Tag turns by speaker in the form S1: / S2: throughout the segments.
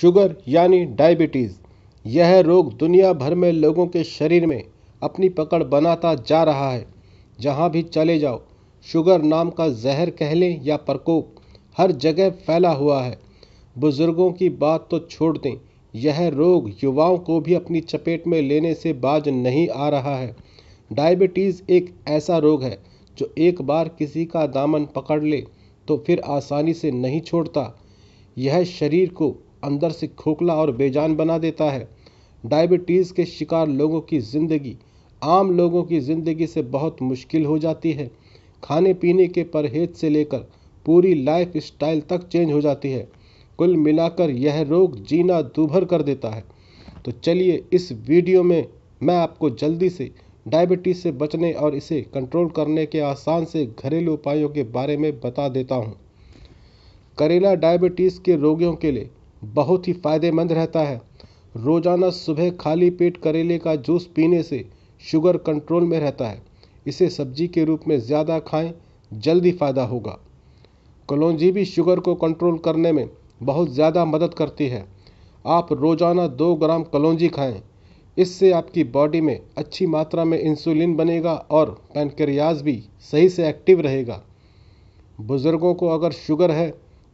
S1: sugar यानी diabetes यह रोग दुनिया भर में लोगों के शरीर में अपनी पकड़ बनाता जा रहा है जहाँ भी चले जाओ शुगर नाम का जहर कह लें या प्रकोप हर जगह फैला हुआ है बुज़ुर्गों की बात तो छोड़ दें यह रोग युवाओं को भी अपनी चपेट में लेने से बाज नहीं आ रहा है डायबिटीज़ एक ऐसा रोग है जो एक बार किसी का दामन पकड़ ले तो फिर आसानी से नहीं छोड़ता यह शरीर को अंदर से खोखला और बेजान बना देता है डायबिटीज़ के शिकार लोगों की ज़िंदगी आम लोगों की ज़िंदगी से बहुत मुश्किल हो जाती है खाने पीने के परहेज से लेकर पूरी लाइफ स्टाइल तक चेंज हो जाती है कुल मिलाकर यह रोग जीना दूभर कर देता है तो चलिए इस वीडियो में मैं आपको जल्दी से डायबिटीज़ से बचने और इसे कंट्रोल करने के आसान से घरेलू उपायों के बारे में बता देता हूँ करेला डायबिटीज़ के रोगियों के लिए बहुत ही फायदेमंद रहता है रोजाना सुबह खाली पेट करेले का जूस पीने से शुगर कंट्रोल में रहता है इसे सब्जी के रूप में ज़्यादा खाएं जल्दी फायदा होगा कलौजी भी शुगर को कंट्रोल करने में बहुत ज़्यादा मदद करती है आप रोजाना दो ग्राम कलौजी खाएं इससे आपकी बॉडी में अच्छी मात्रा में इंसुलिन बनेगा और पैनक्रियाज भी सही से एक्टिव रहेगा बुज़ुर्गों को अगर शुगर है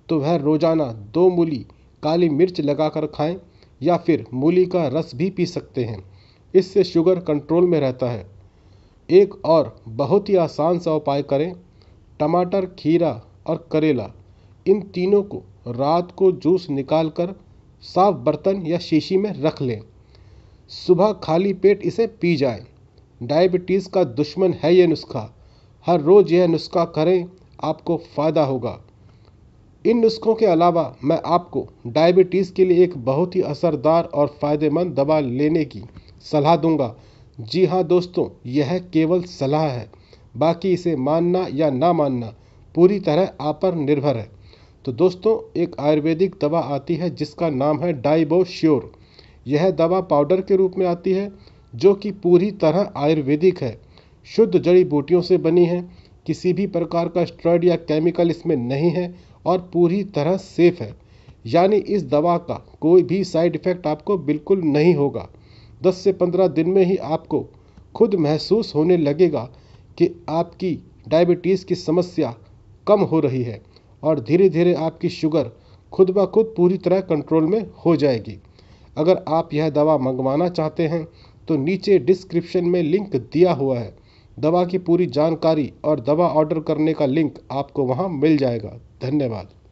S1: तो वह रोजाना दो मूली काली मिर्च लगाकर खाएं या फिर मूली का रस भी पी सकते हैं इससे शुगर कंट्रोल में रहता है एक और बहुत ही आसान सा उपाय करें टमाटर खीरा और करेला इन तीनों को रात को जूस निकाल कर साफ बर्तन या शीशी में रख लें सुबह खाली पेट इसे पी जाए डायबिटीज़ का दुश्मन है ये नुस्खा हर रोज़ यह नुस्खा करें आपको फ़ायदा होगा इन नुस्खों के अलावा मैं आपको डायबिटीज़ के लिए एक बहुत ही असरदार और फ़ायदेमंद दवा लेने की सलाह दूंगा जी हाँ दोस्तों यह केवल सलाह है बाकी इसे मानना या ना मानना पूरी तरह आप पर निर्भर है तो दोस्तों एक आयुर्वेदिक दवा आती है जिसका नाम है डाइबो श्योर यह दवा पाउडर के रूप में आती है जो कि पूरी तरह आयुर्वेदिक है शुद्ध जड़ी बूटियों से बनी है किसी भी प्रकार का स्ट्रॉइड या केमिकल इसमें नहीं है और पूरी तरह सेफ है यानी इस दवा का कोई भी साइड इफ़ेक्ट आपको बिल्कुल नहीं होगा 10 से 15 दिन में ही आपको खुद महसूस होने लगेगा कि आपकी डायबिटीज़ की समस्या कम हो रही है और धीरे धीरे आपकी शुगर खुद ब खुद पूरी तरह कंट्रोल में हो जाएगी अगर आप यह दवा मंगवाना चाहते हैं तो नीचे डिस्क्रिप्शन में लिंक दिया हुआ है दवा की पूरी जानकारी और दवा ऑर्डर करने का लिंक आपको वहां मिल जाएगा धन्यवाद